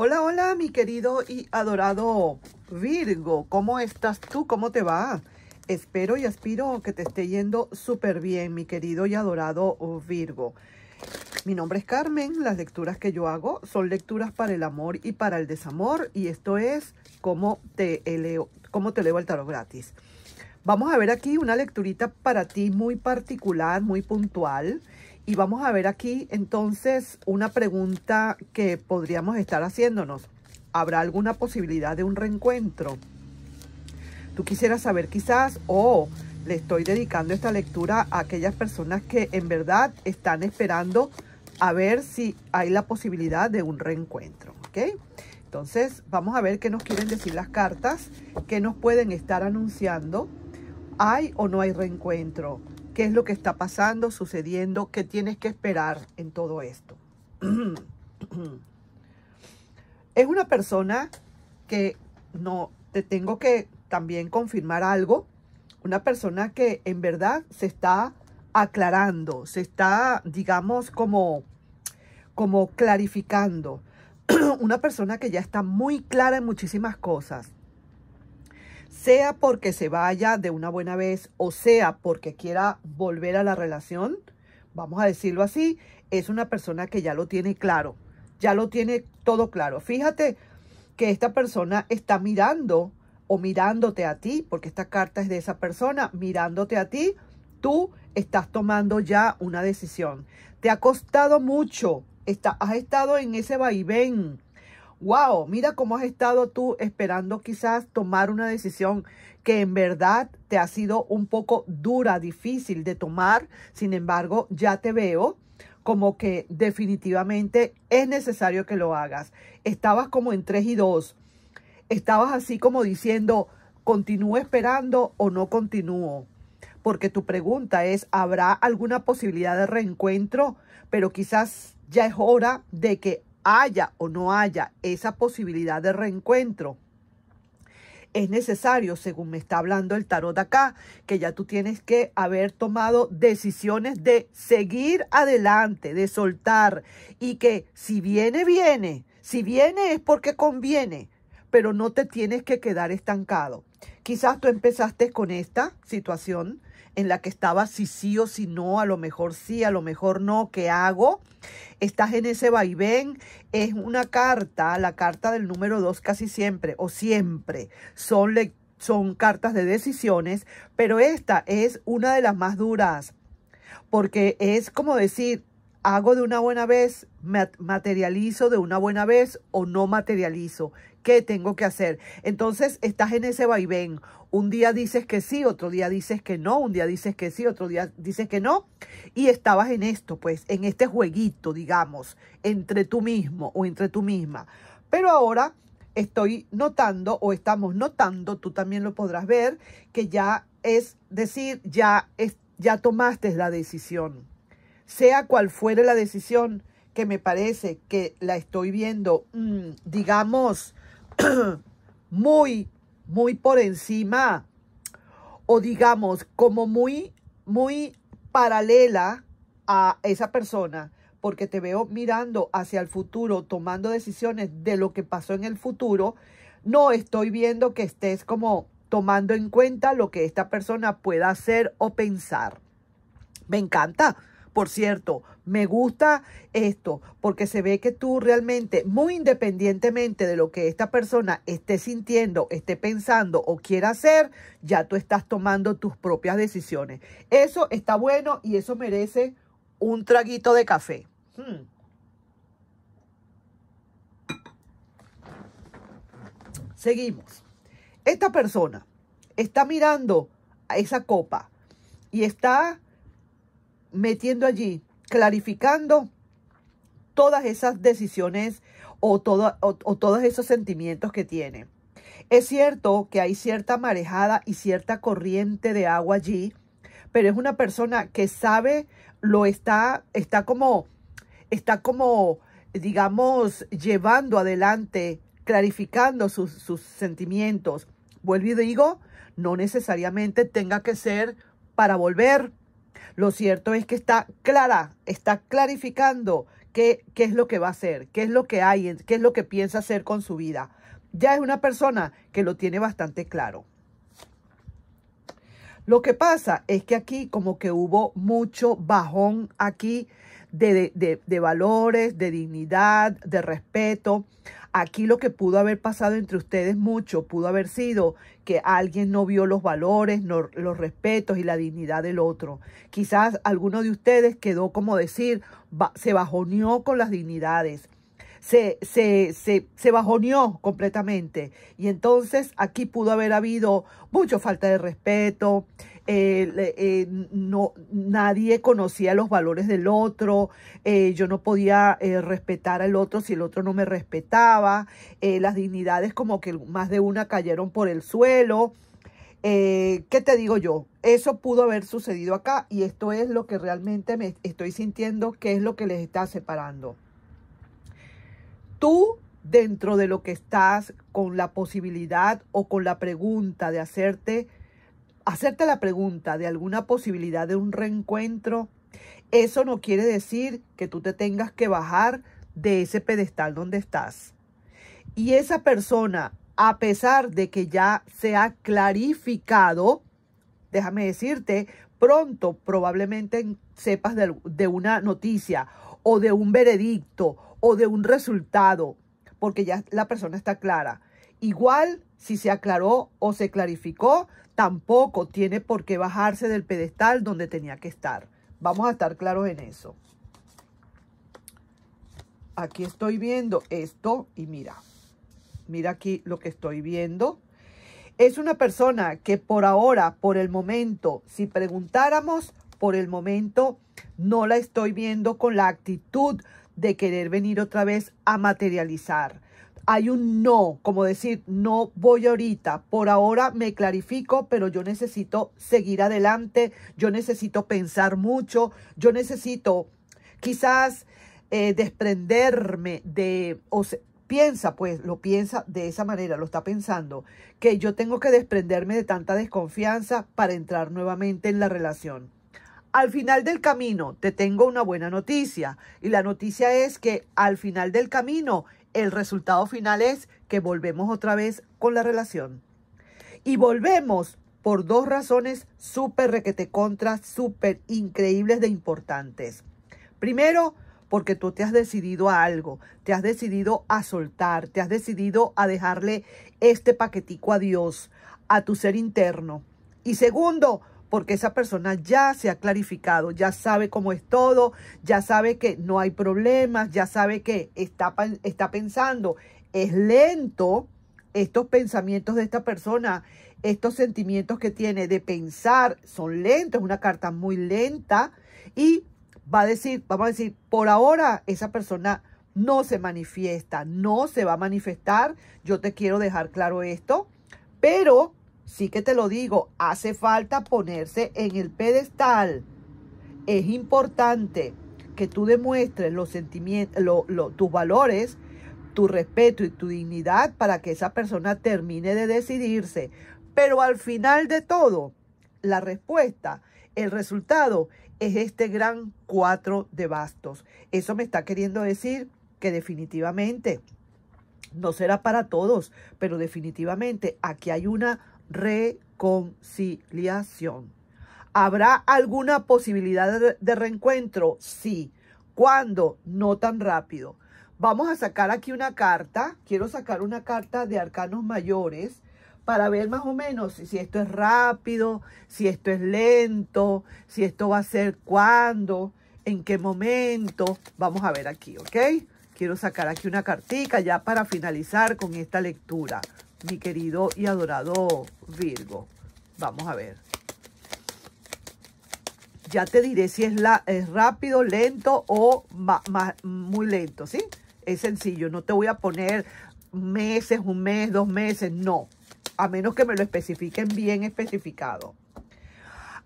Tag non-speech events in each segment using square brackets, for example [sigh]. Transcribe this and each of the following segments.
Hola, hola, mi querido y adorado Virgo. ¿Cómo estás tú? ¿Cómo te va? Espero y aspiro que te esté yendo súper bien, mi querido y adorado Virgo. Mi nombre es Carmen. Las lecturas que yo hago son lecturas para el amor y para el desamor. Y esto es cómo te leo, te el tarot gratis. Vamos a ver aquí una lecturita para ti muy particular, muy puntual. Y vamos a ver aquí entonces una pregunta que podríamos estar haciéndonos. ¿Habrá alguna posibilidad de un reencuentro? Tú quisieras saber quizás o le estoy dedicando esta lectura a aquellas personas que en verdad están esperando a ver si hay la posibilidad de un reencuentro. ¿ok? Entonces vamos a ver qué nos quieren decir las cartas, qué nos pueden estar anunciando. ¿Hay o no hay reencuentro? qué es lo que está pasando, sucediendo, qué tienes que esperar en todo esto. [clears throat] es una persona que no te tengo que también confirmar algo, una persona que en verdad se está aclarando, se está, digamos, como, como clarificando. [clears throat] una persona que ya está muy clara en muchísimas cosas sea porque se vaya de una buena vez o sea porque quiera volver a la relación, vamos a decirlo así, es una persona que ya lo tiene claro, ya lo tiene todo claro. Fíjate que esta persona está mirando o mirándote a ti, porque esta carta es de esa persona, mirándote a ti, tú estás tomando ya una decisión. Te ha costado mucho, está, has estado en ese vaivén wow, mira cómo has estado tú esperando quizás tomar una decisión que en verdad te ha sido un poco dura, difícil de tomar. Sin embargo, ya te veo como que definitivamente es necesario que lo hagas. Estabas como en tres y dos, Estabas así como diciendo, continúo esperando o no continúo. Porque tu pregunta es, ¿habrá alguna posibilidad de reencuentro? Pero quizás ya es hora de que haya o no haya esa posibilidad de reencuentro, es necesario, según me está hablando el tarot acá, que ya tú tienes que haber tomado decisiones de seguir adelante, de soltar y que si viene, viene. Si viene es porque conviene, pero no te tienes que quedar estancado. Quizás tú empezaste con esta situación en la que estaba si sí o si no, a lo mejor sí, a lo mejor no, ¿qué hago? Estás en ese vaivén, es una carta, la carta del número 2 casi siempre o siempre son, son cartas de decisiones, pero esta es una de las más duras porque es como decir, hago de una buena vez, materializo de una buena vez o no materializo. ¿Qué tengo que hacer? Entonces estás en ese vaivén. Un día dices que sí, otro día dices que no, un día dices que sí, otro día dices que no. Y estabas en esto, pues, en este jueguito, digamos, entre tú mismo o entre tú misma. Pero ahora estoy notando o estamos notando, tú también lo podrás ver, que ya es decir, ya, es, ya tomaste la decisión sea cual fuere la decisión, que me parece que la estoy viendo, mm, digamos, [clears throat] muy, muy por encima, o digamos, como muy, muy paralela a esa persona, porque te veo mirando hacia el futuro, tomando decisiones de lo que pasó en el futuro, no estoy viendo que estés como tomando en cuenta lo que esta persona pueda hacer o pensar. Me encanta por cierto, me gusta esto porque se ve que tú realmente, muy independientemente de lo que esta persona esté sintiendo, esté pensando o quiera hacer, ya tú estás tomando tus propias decisiones. Eso está bueno y eso merece un traguito de café. Hmm. Seguimos. Esta persona está mirando a esa copa y está metiendo allí, clarificando todas esas decisiones o, todo, todos esos sentimientos que tiene. Es cierto que hay cierta marejada y cierta corriente de agua allí, pero es una persona que sabe, lo está, está como, está como, digamos, llevando adelante, clarificando sus, sus sentimientos. Vuelvo y digo, no necesariamente tenga que ser para volver, lo cierto es que está clara, está clarificando qué, qué es lo que va a hacer, qué es lo que hay, qué es lo que piensa hacer con su vida. Ya es una persona que lo tiene bastante claro. Lo que pasa es que aquí como que hubo mucho bajón aquí de, de, valores, de dignidad, de respeto. Aquí lo que pudo haber pasado entre ustedes mucho pudo haber sido que alguien no vio los valores, los respetos y la dignidad del otro. Quizás alguno de ustedes quedó como decir, se bajoneó con las dignidades. Se, se, se, se, bajoneó completamente. Y entonces aquí pudo haber habido mucha falta de respeto, eh, eh, no, nadie conocía los valores del otro, eh, yo no podía respetar al otro si el otro no me respetaba, las dignidades como que más de una cayeron por el suelo. ¿Qué te digo yo? Eso pudo haber sucedido acá y esto es lo que realmente me estoy sintiendo que es lo que les está separando. Tú dentro de lo que estás con la posibilidad o con la pregunta de hacerte hacerte la pregunta de alguna posibilidad de un reencuentro, eso no quiere decir que tú te tengas que bajar de ese pedestal donde estás. Y esa persona, a pesar de que ya se ha clarificado, déjame decirte, pronto probablemente sepas de, de una noticia o de un veredicto o de un resultado, porque ya la persona está clara. Igual, si se aclaró o se clarificó, tampoco tiene por qué bajarse del pedestal donde tenía que estar. Vamos a estar claros en eso. Aquí estoy viendo esto y mira, mira aquí lo que estoy viendo. Es una persona que por ahora, por el momento, si preguntáramos, por el momento no la estoy viendo con la actitud de querer venir otra vez a materializar hay un no, como decir, no voy ahorita, por ahora me clarifico, pero yo necesito seguir adelante, yo necesito pensar mucho, yo necesito quizás eh, desprenderme de, o piensa, pues lo piensa de esa manera, lo está pensando, que yo tengo que desprenderme de tanta desconfianza para entrar nuevamente en la relación. Al final del camino te tengo una buena noticia y la noticia es que al final del camino el resultado final es que volvemos otra vez con la relación. Y volvemos por dos razones súper requete contra, súper increíbles de importantes. Primero, porque tú te has decidido a algo, te has decidido a soltar, te has decidido a dejarle este paquetico a Dios, a tu ser interno. Y segundo, porque esa persona ya se ha clarificado, ya sabe cómo es todo, ya sabe que no hay problemas, ya sabe que está, está pensando. Es lento estos pensamientos de esta persona, estos sentimientos que tiene de pensar son lentos, es una carta muy lenta y va a decir, vamos a decir, por ahora esa persona no se manifiesta, no se va a manifestar, yo te quiero dejar claro esto, pero sí que te lo digo, hace falta ponerse en el pedestal. Es importante que tú demuestres los sentimientos, tus valores, tu respeto y tu dignidad para que esa persona termine de decidirse. Pero al final de todo, la respuesta, el resultado es este gran cuatro de bastos. Eso me está queriendo decir que definitivamente no será para todos, pero definitivamente aquí hay una reconciliación. ¿Habrá alguna posibilidad de, reencuentro? Sí. ¿Cuándo? No tan rápido. Vamos a sacar aquí una carta. Quiero sacar una carta de arcanos mayores para ver más o menos si, si esto es rápido, si esto es lento, si esto va a ser cuándo, en qué momento. Vamos a ver aquí, ¿ok? Quiero sacar aquí una cartica ya para finalizar con esta lectura mi querido y adorado Virgo. Vamos a ver. Ya te diré si es, la, rápido, lento o muy lento, ¿sí? Es sencillo, no te voy a poner meses, un mes, dos meses, no. A menos que me lo especifiquen bien especificado.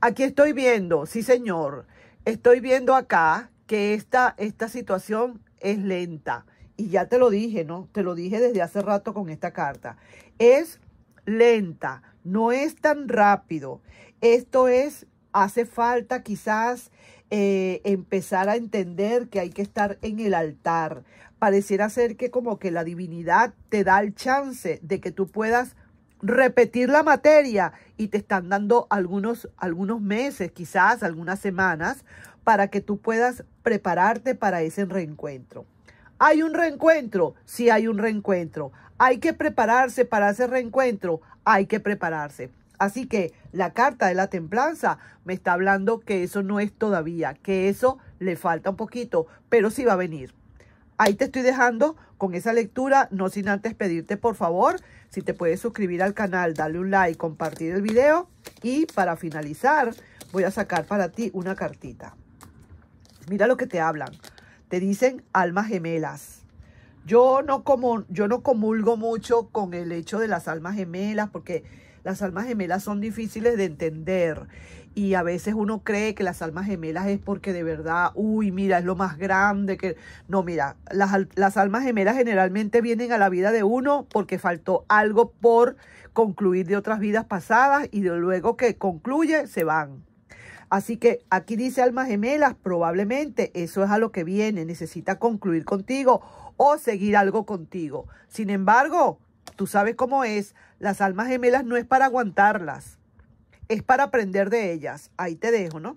Aquí estoy viendo, sí señor, estoy viendo acá que esta situación es lenta y ya te lo dije, ¿no? Te lo dije desde hace rato con esta carta. Es lenta, no es tan rápido. Esto es, hace falta quizás eh, empezar a entender que hay que estar en el altar. Pareciera ser que como que la divinidad te da el chance de que tú puedas repetir la materia y te están dando algunos, algunos meses, quizás algunas semanas, para que tú puedas prepararte para ese reencuentro. Hay un reencuentro, sí hay un reencuentro. Hay que prepararse para ese reencuentro, hay que prepararse. Así que la carta de la templanza me está hablando que eso no es todavía, que eso le falta un poquito, pero sí va a venir. Ahí te estoy dejando con esa lectura, no sin antes pedirte por favor si te puedes suscribir al canal, darle un like, compartir el video y para finalizar voy a sacar para ti una cartita. Mira lo que te hablan te dicen almas gemelas. Yo no, como, yo no comulgo mucho con el hecho de las almas gemelas porque las almas gemelas son difíciles de entender y a veces uno cree que las almas gemelas es porque de verdad, uy, mira, es lo más grande que... No, mira, las, las almas gemelas generalmente vienen a la vida de uno porque faltó algo por concluir de otras vidas pasadas y luego que concluye se van. Así que aquí dice almas gemelas, probablemente eso es a lo que viene, necesita concluir contigo o seguir algo contigo. Sin embargo, tú sabes cómo es, las almas gemelas no es para aguantarlas, es para aprender de ellas. Ahí te dejo, ¿no?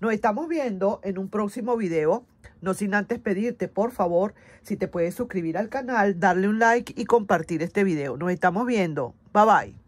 Nos estamos viendo en un próximo video, no sin antes pedirte, por favor, si te puedes suscribir al canal, darle un like y compartir este video. Nos estamos viendo. Bye bye.